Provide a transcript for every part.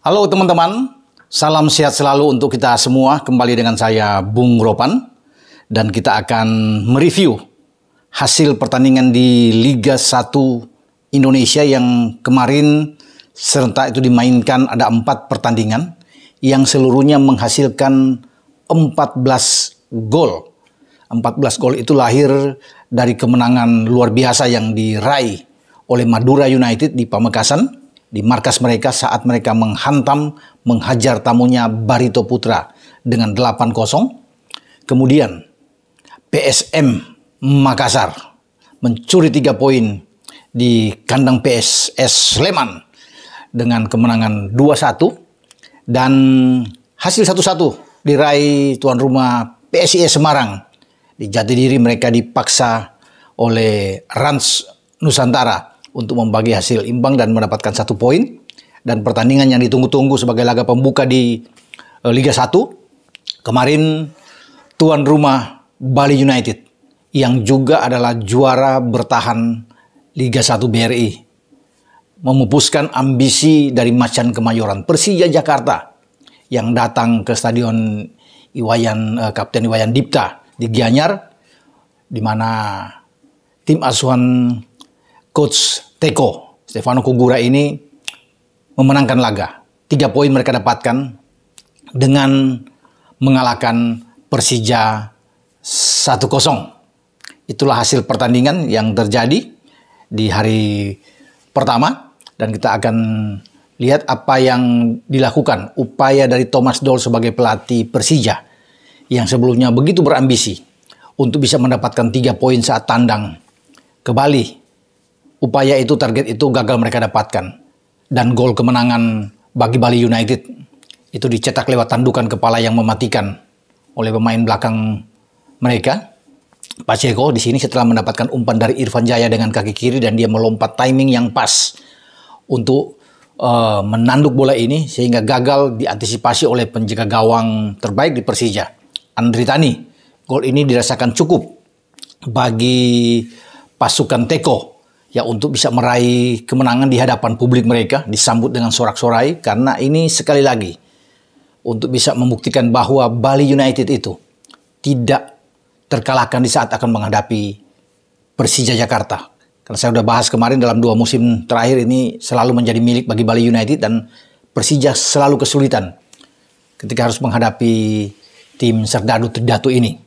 Halo teman-teman, salam sehat selalu untuk kita semua. Kembali dengan saya Bung Ropan dan kita akan mereview hasil pertandingan di Liga 1 Indonesia yang kemarin serentak itu dimainkan ada empat pertandingan yang seluruhnya menghasilkan 14 gol. 14 gol itu lahir dari kemenangan luar biasa yang diraih oleh Madura United di Pamekasan di markas mereka saat mereka menghantam, menghajar tamunya Barito Putra dengan 8-0. Kemudian PSM Makassar mencuri 3 poin di kandang PSS Sleman dengan kemenangan 2-1 dan hasil 1-1 diraih tuan rumah PSIS Semarang. Di jati diri mereka dipaksa oleh Rans Nusantara 2-1 untuk membagi hasil imbang dan mendapatkan satu poin. Dan pertandingan yang ditunggu-tunggu sebagai laga pembuka di eh, Liga 1. Kemarin tuan rumah Bali United yang juga adalah juara bertahan Liga 1 BRI. Memupuskan ambisi dari Macan Kemayoran Persija Jakarta yang datang ke stadion Iwayan eh, Kapten Iwayan Dipta di Gianyar di mana tim asuhan coach Teko Stefano Kugura ini memenangkan laga. Tiga poin mereka dapatkan dengan mengalahkan Persija 1-0. Itulah hasil pertandingan yang terjadi di hari pertama dan kita akan lihat apa yang dilakukan upaya dari Thomas Doll sebagai pelatih Persija yang sebelumnya begitu berambisi untuk bisa mendapatkan tiga poin saat tandang ke Bali upaya itu, target itu gagal mereka dapatkan. Dan gol kemenangan bagi Bali United itu dicetak lewat tandukan kepala yang mematikan oleh pemain belakang mereka. Pacheco di sini setelah mendapatkan umpan dari Irfan Jaya dengan kaki kiri dan dia melompat timing yang pas untuk uh, menanduk bola ini sehingga gagal diantisipasi oleh penjaga gawang terbaik di Persija, Andri Tani. Gol ini dirasakan cukup bagi pasukan Teko ya untuk bisa meraih kemenangan di hadapan publik mereka disambut dengan sorak-sorai karena ini sekali lagi untuk bisa membuktikan bahwa Bali United itu tidak terkalahkan di saat akan menghadapi Persija Jakarta. Karena saya sudah bahas kemarin dalam dua musim terakhir ini selalu menjadi milik bagi Bali United dan Persija selalu kesulitan ketika harus menghadapi tim Serdadu Terdatu ini.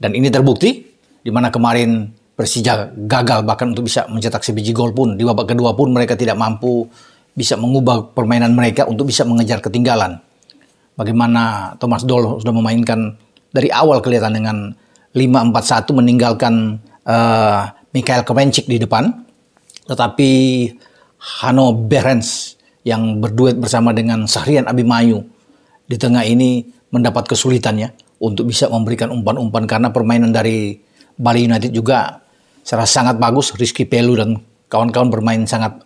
Dan ini terbukti di mana kemarin Persija gagal bahkan untuk bisa mencetak sebiji gol pun di babak kedua pun mereka tidak mampu bisa mengubah permainan mereka untuk bisa mengejar ketinggalan. Bagaimana Thomas Doll sudah memainkan dari awal kelihatan dengan 5-4-1 meninggalkan uh, Mikhail Kemencik di depan. Tetapi Hano Berens yang berduet bersama dengan Sahrian Abimayu di tengah ini mendapat kesulitannya untuk bisa memberikan umpan-umpan karena permainan dari Bali United juga secara sangat bagus. Rizky Pelu dan kawan-kawan bermain sangat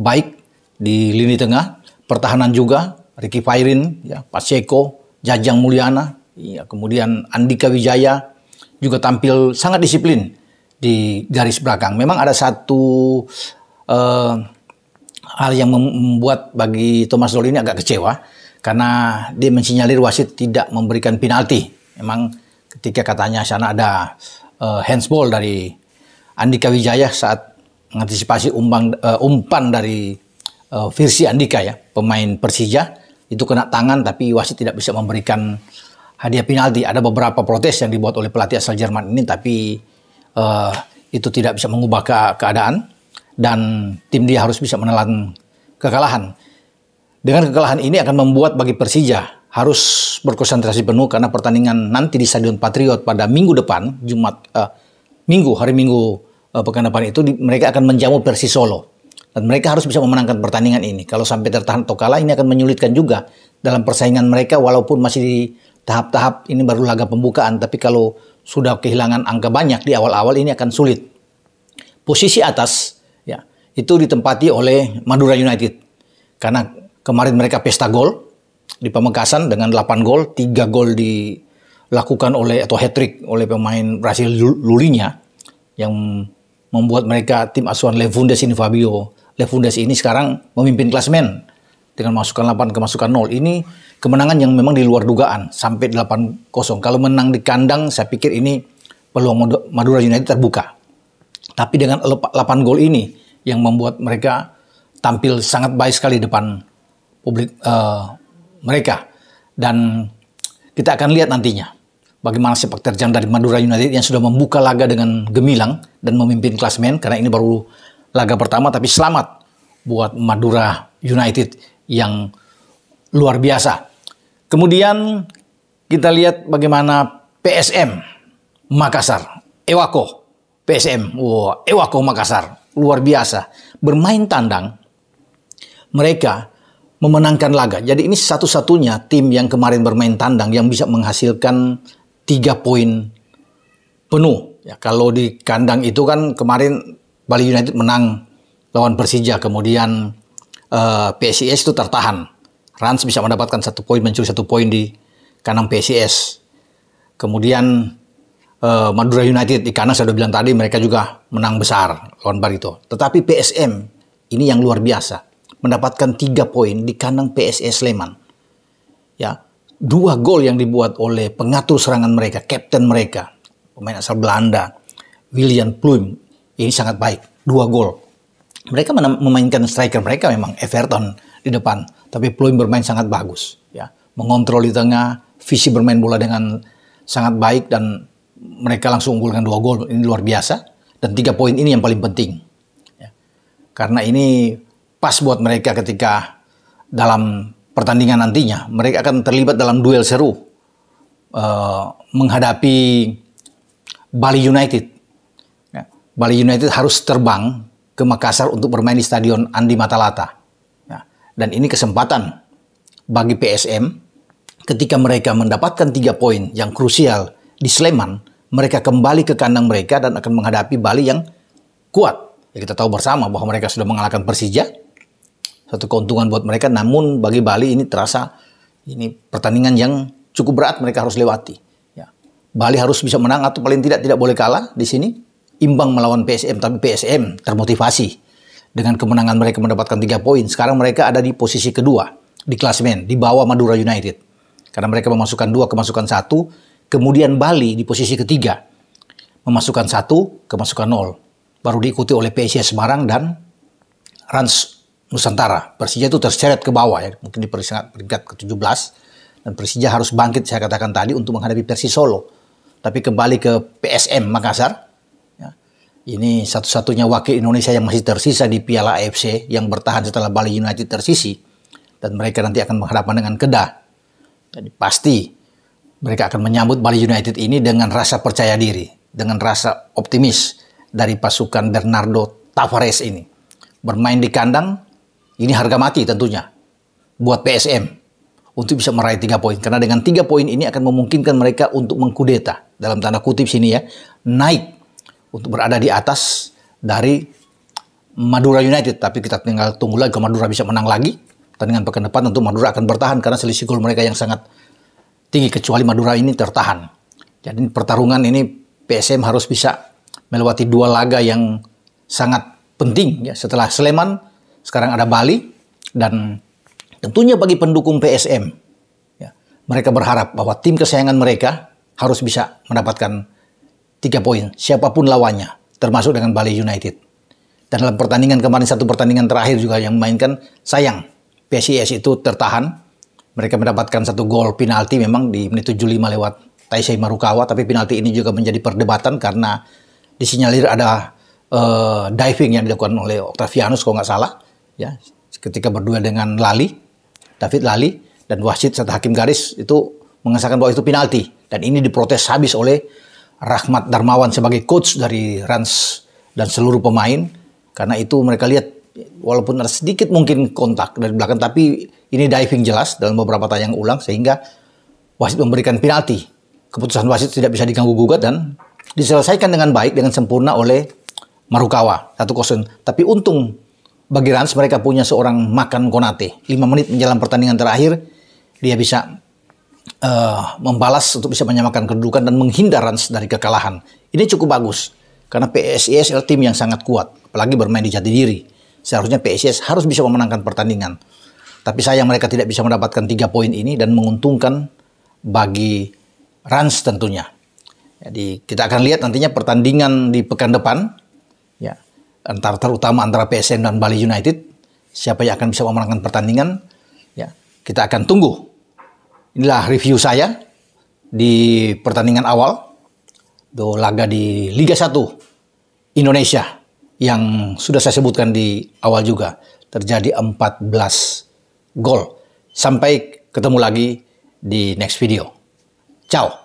baik di lini tengah. Pertahanan juga, Ricky Fairin, ya, Paseko, Jajang Mulyana, ya, kemudian Andika Wijaya juga tampil sangat disiplin di garis belakang. Memang ada satu uh, hal yang membuat bagi Thomas Doll ini agak kecewa karena dia mensinyalir wasit tidak memberikan penalti. Memang ketika katanya sana ada uh, handsball dari Andika Wijaya saat mengantisipasi umbang, uh, umpan dari uh, Virsi Andika ya, pemain Persija itu kena tangan tapi wasit tidak bisa memberikan hadiah penalti. Ada beberapa protes yang dibuat oleh pelatih asal Jerman ini tapi uh, itu tidak bisa mengubah ke keadaan dan tim dia harus bisa menelan kekalahan. Dengan kekalahan ini akan membuat bagi Persija harus berkonsentrasi penuh karena pertandingan nanti di Stadion Patriot pada minggu depan, Jumat uh, Minggu, hari Minggu Eh, pekan itu di, mereka akan menjamu Persis Solo dan mereka harus bisa memenangkan pertandingan ini. Kalau sampai tertahan atau kalah ini akan menyulitkan juga dalam persaingan mereka walaupun masih di tahap-tahap ini baru laga pembukaan tapi kalau sudah kehilangan angka banyak di awal-awal ini akan sulit. Posisi atas ya itu ditempati oleh Madura United karena kemarin mereka pesta gol di Pamekasan dengan 8 gol, 3 gol dilakukan oleh atau hat trick oleh pemain Brasil Lulinya yang membuat mereka tim asuhan Levundes ini Fabio. Levundes ini sekarang memimpin klasmen dengan masukan 8 ke masukan 0. Ini kemenangan yang memang di luar dugaan sampai 8-0. Kalau menang di kandang saya pikir ini peluang Madura United terbuka. Tapi dengan 8 gol ini yang membuat mereka tampil sangat baik sekali depan publik uh, mereka. Dan kita akan lihat nantinya bagaimana sepak terjang dari Madura United yang sudah membuka laga dengan gemilang dan memimpin klasmen karena ini baru laga pertama tapi selamat buat Madura United yang luar biasa. Kemudian kita lihat bagaimana PSM Makassar, Ewako, PSM, wow, Ewako Makassar, luar biasa. Bermain tandang, mereka memenangkan laga. Jadi ini satu-satunya tim yang kemarin bermain tandang yang bisa menghasilkan tiga poin penuh. Ya, kalau di kandang itu kan kemarin Bali United menang lawan Persija, kemudian uh, eh, PSIS itu tertahan. Rans bisa mendapatkan satu poin, mencuri satu poin di kandang PSIS. Kemudian uh, Madura United di kandang saya sudah bilang tadi mereka juga menang besar lawan Barito. Tetapi PSM ini yang luar biasa mendapatkan tiga poin di kandang PSS Sleman. Ya, dua gol yang dibuat oleh pengatur serangan mereka, kapten mereka, pemain asal Belanda, William Plum, Ini sangat baik, dua gol. Mereka memainkan striker mereka memang Everton di depan, tapi Plum bermain sangat bagus, ya, mengontrol di tengah, visi bermain bola dengan sangat baik dan mereka langsung unggulkan dua gol. Ini luar biasa dan tiga poin ini yang paling penting, ya. karena ini pas buat mereka ketika dalam pertandingan nantinya. Mereka akan terlibat dalam duel seru uh, menghadapi Bali United. Ya. Bali United harus terbang ke Makassar untuk bermain di Stadion Andi Matalata. Ya. Dan ini kesempatan bagi PSM ketika mereka mendapatkan tiga poin yang krusial di Sleman, mereka kembali ke kandang mereka dan akan menghadapi Bali yang kuat. Ya, kita tahu bersama bahwa mereka sudah mengalahkan Persija, satu keuntungan buat mereka. Namun bagi Bali ini terasa ini pertandingan yang cukup berat mereka harus lewati. Ya. Bali harus bisa menang atau paling tidak tidak boleh kalah di sini. Imbang melawan PSM, tapi PSM termotivasi. Dengan kemenangan mereka mendapatkan tiga poin. Sekarang mereka ada di posisi kedua di klasemen, di bawah Madura United. Karena mereka memasukkan dua, kemasukan satu. Kemudian Bali di posisi ketiga. Memasukkan satu, kemasukan nol. Baru diikuti oleh PSIS Semarang dan Rans Nusantara. Persija itu terseret ke bawah ya, mungkin di peringkat ke-17 dan Persija harus bangkit saya katakan tadi untuk menghadapi Persi Solo. Tapi kembali ke PSM Makassar. Ya. Ini satu-satunya wakil Indonesia yang masih tersisa di Piala AFC yang bertahan setelah Bali United tersisi dan mereka nanti akan menghadapkan dengan Kedah. Jadi pasti mereka akan menyambut Bali United ini dengan rasa percaya diri, dengan rasa optimis dari pasukan Bernardo Tavares ini. Bermain di kandang, ini harga mati tentunya buat PSM untuk bisa meraih tiga poin. Karena dengan tiga poin ini akan memungkinkan mereka untuk mengkudeta dalam tanda kutip sini ya, naik untuk berada di atas dari Madura United. Tapi kita tinggal tunggu lagi kalau Madura bisa menang lagi. Pertandingan pekan depan tentu Madura akan bertahan karena selisih gol mereka yang sangat tinggi kecuali Madura ini tertahan. Jadi pertarungan ini PSM harus bisa melewati dua laga yang sangat penting ya setelah Sleman sekarang ada Bali dan tentunya bagi pendukung PSM ya, mereka berharap bahwa tim kesayangan mereka harus bisa mendapatkan tiga poin siapapun lawannya termasuk dengan Bali United. Dan dalam pertandingan kemarin satu pertandingan terakhir juga yang memainkan sayang PSIS itu tertahan. Mereka mendapatkan satu gol penalti memang di menit 75 lewat Taisei Marukawa tapi penalti ini juga menjadi perdebatan karena disinyalir ada uh, diving yang dilakukan oleh Octavianus kalau nggak salah ya ketika berdua dengan Lali, David Lali dan wasit serta hakim garis itu mengesahkan bahwa itu penalti dan ini diprotes habis oleh Rahmat Darmawan sebagai coach dari Rans dan seluruh pemain karena itu mereka lihat walaupun ada sedikit mungkin kontak dari belakang tapi ini diving jelas dalam beberapa tayang ulang sehingga wasit memberikan penalti. Keputusan wasit tidak bisa diganggu gugat dan diselesaikan dengan baik dengan sempurna oleh Marukawa satu 0 Tapi untung bagi Rans, mereka punya seorang makan Konate. 5 menit menjelang pertandingan terakhir, dia bisa uh, membalas untuk bisa menyamakan kedudukan dan menghindar Rans dari kekalahan. Ini cukup bagus, karena PSIS adalah tim yang sangat kuat, apalagi bermain di jati diri. Seharusnya PSIS harus bisa memenangkan pertandingan. Tapi sayang mereka tidak bisa mendapatkan tiga poin ini dan menguntungkan bagi Rans tentunya. Jadi kita akan lihat nantinya pertandingan di pekan depan. Ya, antara terutama antara PSN dan Bali United siapa yang akan bisa memenangkan pertandingan ya kita akan tunggu inilah review saya di pertandingan awal do laga di Liga 1 Indonesia yang sudah saya sebutkan di awal juga terjadi 14 gol sampai ketemu lagi di next video ciao